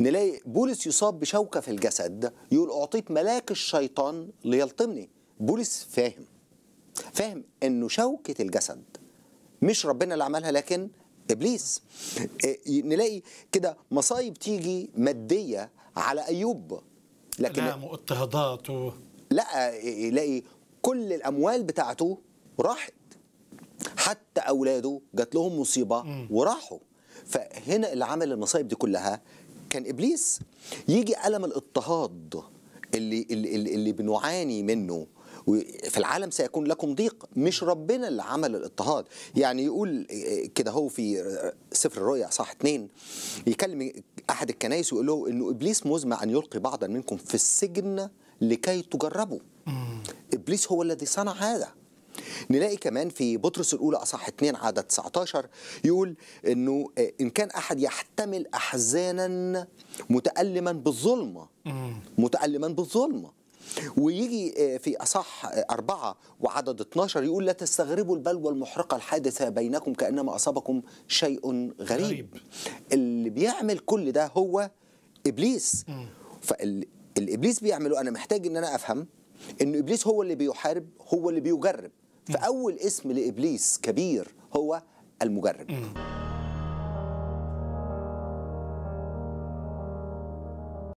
نلاقي بولس يصاب بشوكه في الجسد يقول اعطيت ملاك الشيطان ليلطمني بولس فاهم فاهم انه شوكه الجسد مش ربنا اللي عملها لكن ابليس آه، نلاقي كده مصايب تيجي ماديه على ايوب لكن نعم واضطهادات لا آه، يلاقي كل الاموال بتاعته راحت حتى اولاده جات لهم مصيبه وراحوا فهنا اللي عمل المصايب دي كلها كان ابليس يجي الم الاضطهاد اللي اللي, اللي بنعاني منه في العالم سيكون لكم ضيق مش ربنا اللي عمل الاضطهاد يعني يقول كده هو في سفر الرؤيا صح اتنين يكلم احد الكنايس ويقول له انه ابليس مزمع ان يلقي بعضا منكم في السجن لكي تجربوا ابليس هو الذي صنع هذا نلاقي كمان في بطرس الاولى اصح 2 عدد 19 يقول انه آه، ان كان احد يحتمل احزانا متالما بالظلمه متالما بالظلمه ويجي آه، في أصح أربعة وعدد 12 يقول لا تستغربوا البلوى المحرقة الحادثة بينكم كأنما أصابكم شيء غريب, غريب. اللي بيعمل كل ده هو إبليس فالإبليس بيعمله أنا محتاج إن أنا أفهم إن إبليس هو اللي بيحارب هو اللي بيجرب فاول اسم لابليس كبير هو المجرب